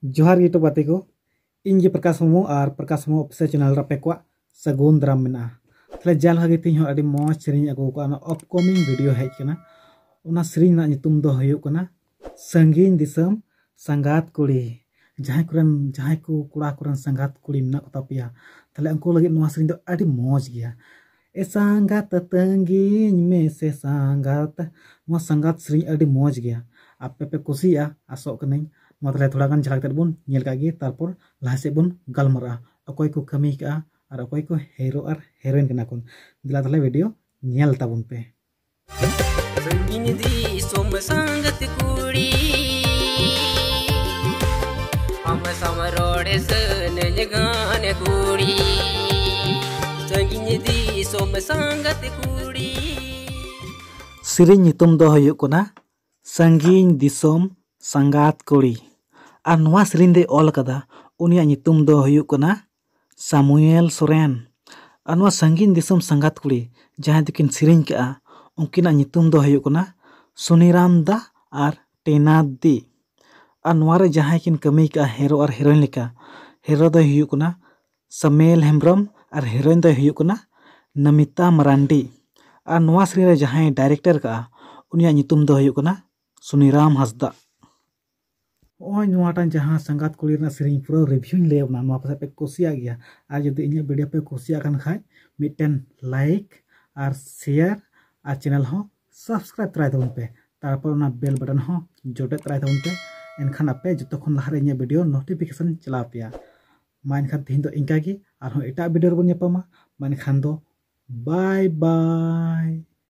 Johar YouTube gitu batiku, ingi perkasumu ar perkasumu opsi channel rapekwa segun drama mena. Tle jal hagi tinjau adi mau sharing aku buka ana upcoming video hai kena. Una sering nanya tum doh yuk kena. Sanggin disem sanggat kuli. Jahai kuran jahai ku kurang kuran sanggat kuli mena kutapi ya. Tle angku lagi mau sharing do adi mau jia. E sanggat tenggin me se sanggat. Mau sanggat sering adi mau jia. Apa-apa kusi ya asok kening. ᱢᱟᱛᱞᱮ ᱛᱷᱚᱲᱟ ᱜᱟᱱ ᱡᱷᱟᱞ ᱠᱟᱛᱮ ᱵᱚᱱ ᱧᱮᱞ ᱠᱟᱜ ᱜᱮ ᱛᱟᱨᱯᱚᱨ ᱞᱟᱦᱟ ᱥᱮᱫ ᱵᱚᱱ ᱜᱟᱞᱢᱟᱨᱟᱜᱼᱟ ᱚᱠᱚᱭ ᱠᱚ ᱠᱟᱹᱢᱤ ᱠᱟᱜᱼᱟ ᱟᱨ ᱚᱠᱚᱭ ᱠᱚ ᱦᱮᱨᱳ ᱟᱨ ᱦᱮᱨᱳᱭᱤᱱ ᱠᱟᱱᱟ ᱠᱚ ᱫᱮᱞᱟ ᱛᱟᱦᱞᱮ ᱵᱷᱤᱰᱤᱭᱳ ᱧᱮᱞ ᱛᱟᱵᱚᱱ ᱯᱮ ᱤᱧ ᱫᱤᱥᱚᱢ ᱥᱟᱸᱜᱟᱛ ᱠᱩᱲᱤ ᱟᱢ ᱥᱟᱢ ᱨᱚᱲ ᱥᱟᱹᱱᱟᱹᱧ ᱜᱟᱱ ᱠᱩᱲᱤ ᱥᱟᱺᱜᱤᱧ ᱫᱤᱥᱚᱢ ᱥᱟᱸᱜᱟᱛ ᱠᱩᱲᱤ ᱥᱮᱨᱮᱧ ᱧᱩᱛᱩᱢ ᱫᱚ ᱦᱩᱭᱩᱜ ᱠᱟᱱᱟ ᱥᱟᱺᱜᱤᱧ ᱫᱤᱥᱚᱢ ᱥᱟᱸᱜᱟᱛ ᱠᱩᱲᱤ और नवा सेरिंग दे ओलका उन सामुएल सोरेन और संगीन दिसम संगात कुड़ी जहाँ तक सेरिंग के उनकिन सुनीराम दा और टेना दी और जहाँ कमी के हिरो और हिरोन लेका हिरो समेल हेम्ब्रम और हिरोन दुना नमिता मरांडी और सेरिंग डायरेक्टर का उनका सुनीराम हसदा ᱱᱚᱜᱼᱚᱭ ᱱᱚᱣᱟᱴᱟᱝ ᱡᱟᱦᱟᱸ ᱥᱟᱸᱜᱟᱛ ᱠᱩᱲᱤ ᱨᱮᱱᱟᱜ ᱥᱮᱨᱮᱧ ᱯᱩᱨᱟᱹ ᱨᱤᱵᱷᱤᱭᱩᱧ ᱞᱟᱹᱭ ᱟᱵᱚᱱᱟ ᱱᱚᱣᱟ ᱯᱟᱥᱮᱡ ᱯᱮ ᱠᱩᱥᱤᱭᱟᱜ ᱜᱮᱭᱟ ᱟᱨ ᱡᱩᱫᱤ ᱤᱧᱟᱹᱜ ᱵᱷᱤᱰᱤᱭᱳ ᱯᱮ ᱠᱩᱥᱤᱭᱟᱜ ᱠᱟᱱ ᱠᱷᱟᱡ ᱢᱤᱫᱴᱮᱱ ᱞᱟᱭᱤᱠ ᱟᱨ ᱥᱮᱭᱟᱨ ᱟᱨ ᱪᱮᱱᱮᱞ ᱦᱚᱸ ᱥᱟᱵᱥᱠᱨᱟइब ᱛᱟᱨᱟᱭ ᱛᱟᱵᱚᱱ ᱯᱮ ᱛᱟᱨᱯᱚᱨ ᱚᱱᱟ ᱵᱮᱞ ᱵᱟᱴᱚᱱ ᱦᱚᱸ ᱡᱚᱴᱮᱫ ᱛᱟᱨᱟᱭ ᱛᱟᱵᱚᱱ ᱯᱮ ᱮᱱᱠᱷᱟᱱ ᱟᱯᱮ ᱡᱚᱛᱚ ᱠᱷᱚᱱ ᱞᱟᱦᱟᱨᱮ ᱤᱧᱟᱹᱜ ᱵᱷᱤᱰᱤᱭᱳ ᱱᱳᱴᱤᱯᱷᱤᱠᱮᱥᱚᱱ ᱪᱟᱞᱟᱣ ᱯᱮᱭᱟ ᱢᱟ ᱮᱱᱠᱷᱟᱱ ᱛᱮᱦᱮᱧ ᱫᱚ ᱤᱱᱠᱟᱜᱮ ᱟᱨᱦᱚᱸ ᱮᱴᱟᱜ ᱵᱷᱤᱰᱤᱭᱳ ᱨᱮᱵᱚᱱ ᱧᱟᱯᱟᱢᱟ ᱢᱮᱱᱠᱷᱟᱱ ᱫᱚ ᱵᱟᱭ ᱵᱟᱭ